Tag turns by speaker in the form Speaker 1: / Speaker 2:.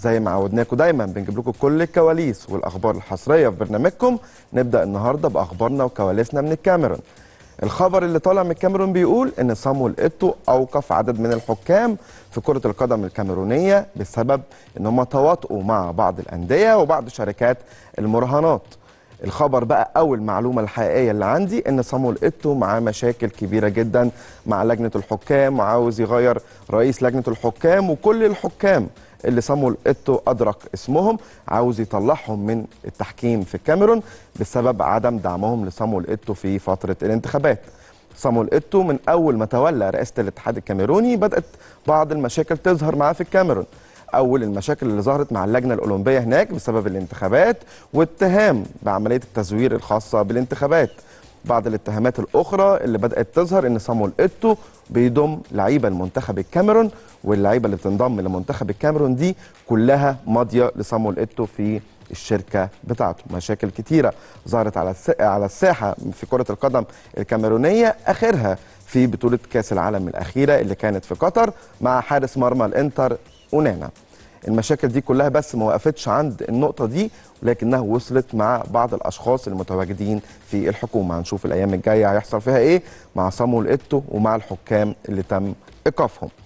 Speaker 1: زي ما عودناكم دايما بنجيب لكم كل الكواليس والاخبار الحصريه في برنامجكم نبدا النهارده باخبارنا وكواليسنا من الكاميرون الخبر اللي طالع من الكاميرون بيقول ان صامول ايتو اوقف عدد من الحكام في كره القدم الكاميرونيه بسبب ان هم تواطؤوا مع بعض الانديه وبعض شركات المراهنات الخبر بقى او المعلومه الحقيقيه اللي عندي ان صامويل ايتو معاه مشاكل كبيره جدا مع لجنه الحكام وعاوز يغير رئيس لجنه الحكام وكل الحكام اللي صامويل ايتو ادرك اسمهم عاوز يطلعهم من التحكيم في الكاميرون بسبب عدم دعمهم لصامويل ايتو في فتره الانتخابات صامويل ايتو من اول ما تولى رئاسه الاتحاد الكاميروني بدات بعض المشاكل تظهر معاه في الكاميرون اول المشاكل اللي ظهرت مع اللجنه الاولمبيه هناك بسبب الانتخابات واتهام بعمليه التزوير الخاصه بالانتخابات بعض الاتهامات الاخرى اللي بدات تظهر ان صامول ايتو بيضم لعيبه المنتخب الكاميرون واللعيبه اللي بتنضم لمنتخب الكاميرون دي كلها ماضيه لصامول ايتو في الشركه بتاعته مشاكل كتيره ظهرت على على الساحه في كره القدم الكاميرونيه اخرها في بطوله كاس العالم الاخيره اللي كانت في قطر مع حارس مرمى الانتر اونانا المشاكل دي كلها بس ما وقفتش عند النقطه دي لكنها وصلت مع بعض الاشخاص المتواجدين في الحكومه هنشوف الايام الجايه هيحصل فيها ايه مع صامول ايتو ومع الحكام اللي تم ايقافهم